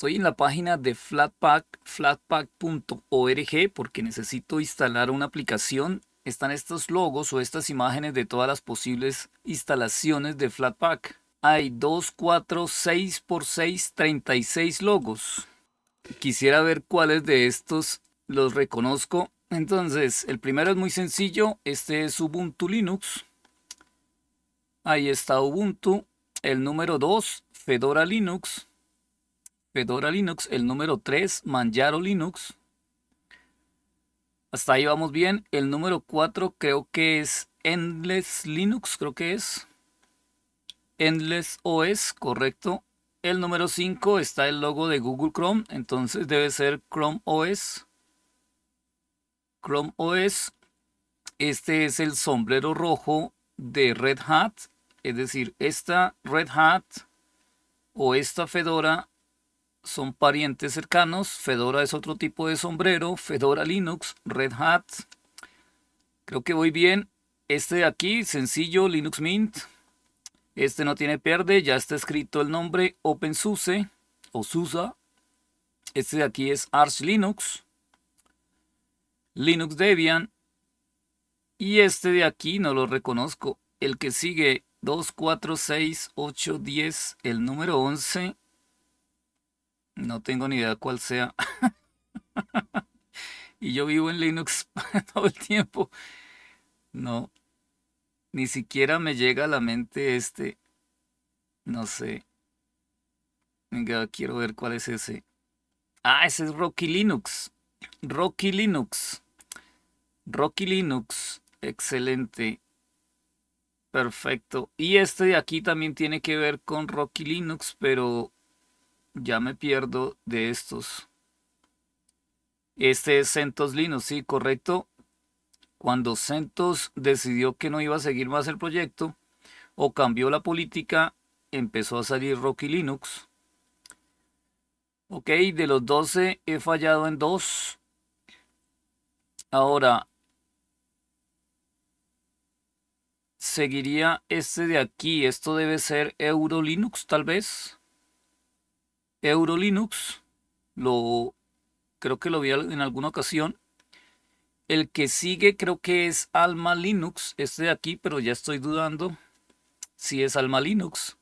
Estoy en la página de Flatpak, flatpak.org, porque necesito instalar una aplicación. Están estos logos o estas imágenes de todas las posibles instalaciones de Flatpak. Hay 2, 4, 6 por 6, 36 logos. Quisiera ver cuáles de estos los reconozco. Entonces, el primero es muy sencillo. Este es Ubuntu Linux. Ahí está Ubuntu. El número 2, Fedora Linux. Fedora Linux, el número 3, Manjaro Linux. Hasta ahí vamos bien. El número 4 creo que es Endless Linux, creo que es. Endless OS, correcto. El número 5 está el logo de Google Chrome, entonces debe ser Chrome OS. Chrome OS. Este es el sombrero rojo de Red Hat. Es decir, esta Red Hat o esta Fedora son parientes cercanos. Fedora es otro tipo de sombrero. Fedora Linux, Red Hat. Creo que voy bien. Este de aquí, sencillo, Linux Mint. Este no tiene pierde, ya está escrito el nombre OpenSUSE o SUSE. Este de aquí es Arch Linux. Linux Debian. Y este de aquí no lo reconozco. El que sigue 2, 4, 6, 8, 10, el número 11 no tengo ni idea cuál sea. y yo vivo en Linux todo el tiempo. No. Ni siquiera me llega a la mente este. No sé. Venga, quiero ver cuál es ese. Ah, ese es Rocky Linux. Rocky Linux. Rocky Linux. Excelente. Perfecto. Y este de aquí también tiene que ver con Rocky Linux, pero ya me pierdo de estos. Este es CentOS Linux, sí, correcto. Cuando CentOS decidió que no iba a seguir más el proyecto o cambió la política, empezó a salir Rocky Linux. Ok, de los 12 he fallado en dos. Ahora, seguiría este de aquí. Esto debe ser Euro Linux, tal vez. Eurolinux, lo, creo que lo vi en alguna ocasión. El que sigue creo que es Alma Linux, este de aquí, pero ya estoy dudando si es Alma Linux.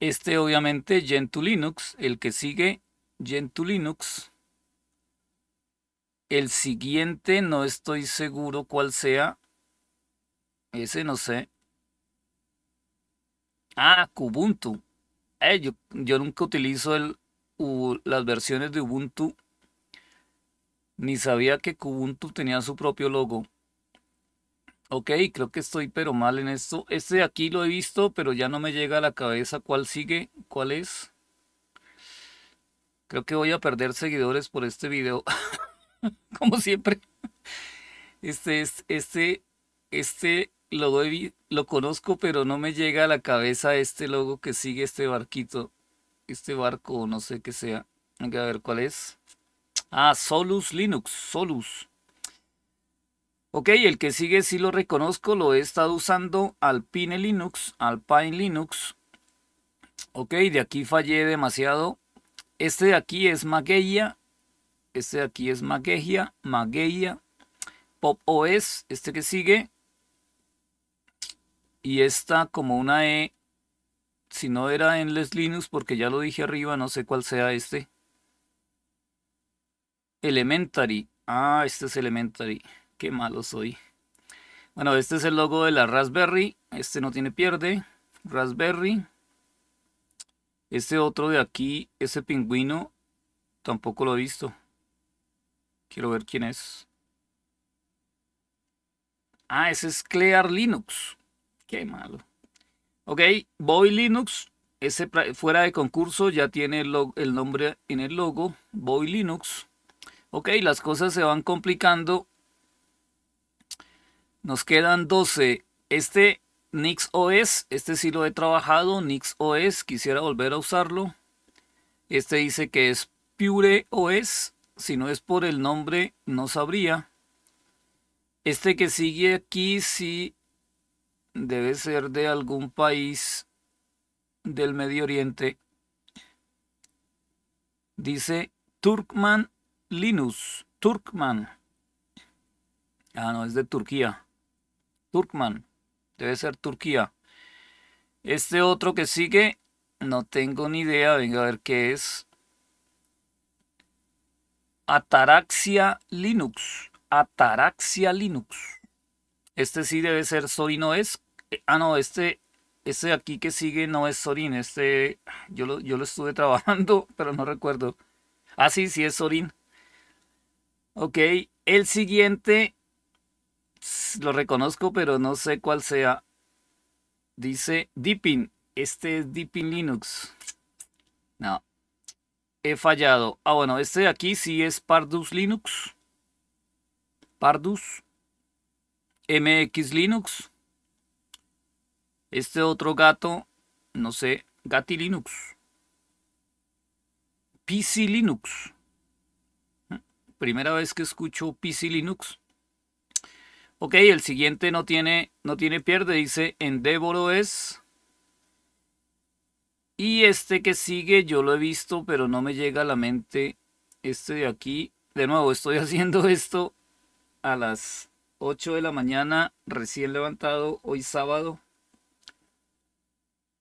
Este obviamente Gentoo Linux, el que sigue Gentoo Linux. El siguiente no estoy seguro cuál sea. Ese no sé. Ah, Kubuntu. Eh, yo, nunca utilizo las versiones de Ubuntu, ni sabía que Ubuntu tenía su propio logo. Ok, creo que estoy pero mal en esto. Este de aquí lo he visto, pero ya no me llega a la cabeza cuál sigue, cuál es. Creo que voy a perder seguidores por este video. Como siempre. Este es, este, este lo, conozco, pero no me llega a la cabeza este logo que sigue este barquito. Este barco, no sé qué sea. A ver cuál es. Ah, Solus Linux, Solus. Ok, el que sigue sí lo reconozco, lo he estado usando Alpine Linux, Alpine Linux. Ok, de aquí fallé demasiado. Este de aquí es Mageia. Este de aquí es Mageia, Mageia. Pop OS, este que sigue y esta como una E, si no era en Les Linux, porque ya lo dije arriba, no sé cuál sea este. Elementary. Ah, este es Elementary. Qué malo soy. Bueno, este es el logo de la Raspberry. Este no tiene pierde. Raspberry. Este otro de aquí, ese pingüino, tampoco lo he visto. Quiero ver quién es. Ah, ese es Clear Linux. Qué malo. Ok, Voy Linux, ese fuera de concurso ya tiene el, nombre en el logo, Voy Linux. Ok, las cosas se van complicando. Nos quedan 12. Este Nix OS, este sí lo he trabajado, Nix OS, quisiera volver a usarlo. Este dice que es Pure OS, si no es por el nombre no sabría. Este que sigue aquí sí debe ser de algún país del Medio Oriente. Dice Turkman Linux Turkman. Ah, no, es de Turquía. Turkman. Debe ser Turquía. Este otro que sigue, no tengo ni idea. Venga a ver qué es. Ataraxia Linux. Ataraxia Linux. Este sí debe ser es eh, ah, no, este, este de aquí que sigue no es Sorin. Este, yo lo, yo lo estuve trabajando, pero no recuerdo. Ah, sí, sí es Sorin. Ok, el siguiente lo reconozco, pero no sé cuál sea. Dice Deepin. Este es Deepin Linux. No, he fallado. Ah, bueno, este de aquí sí es Pardus Linux. Pardus. MX Linux. Este otro gato, no sé, Gati Linux. PC Linux. ¿Eh? Primera vez que escucho PC Linux. Ok, el siguiente no tiene, no tiene pierde, dice Endeavor es. Y este que sigue, yo lo he visto, pero no me llega a la mente. Este de aquí, de nuevo, estoy haciendo esto a las 8 de la mañana, recién levantado, hoy sábado.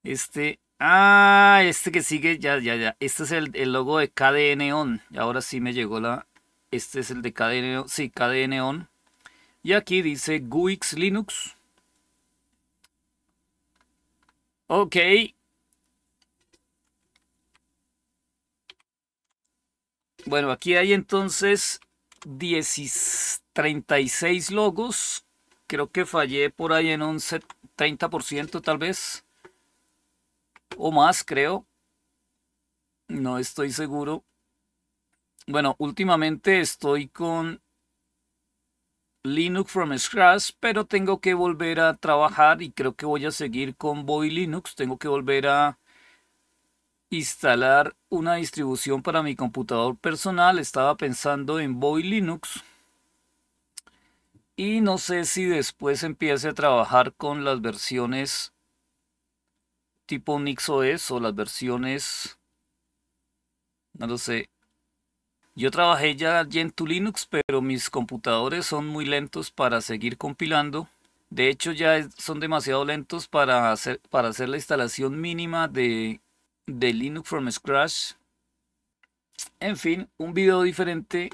Este, ah, este que sigue, ya, ya, ya. Este es el, logo de KDN On. ahora sí me llegó la, este es el de KDN On, sí, KDN Y aquí dice GUIX Linux. Ok. Bueno, aquí hay entonces 10, 36 logos. Creo que fallé por ahí en un 30% tal vez o más, creo. No estoy seguro. Bueno, últimamente estoy con Linux from scratch, pero tengo que volver a trabajar y creo que voy a seguir con Boy Linux. Tengo que volver a instalar una distribución para mi computador personal. Estaba pensando en Boy Linux. Y no sé si después empiece a trabajar con las versiones tipo NixOS o las versiones, no lo sé. Yo trabajé ya en tu Linux, pero mis computadores son muy lentos para seguir compilando. De hecho, ya son demasiado lentos para hacer, para hacer la instalación mínima de, de Linux from scratch. En fin, un video diferente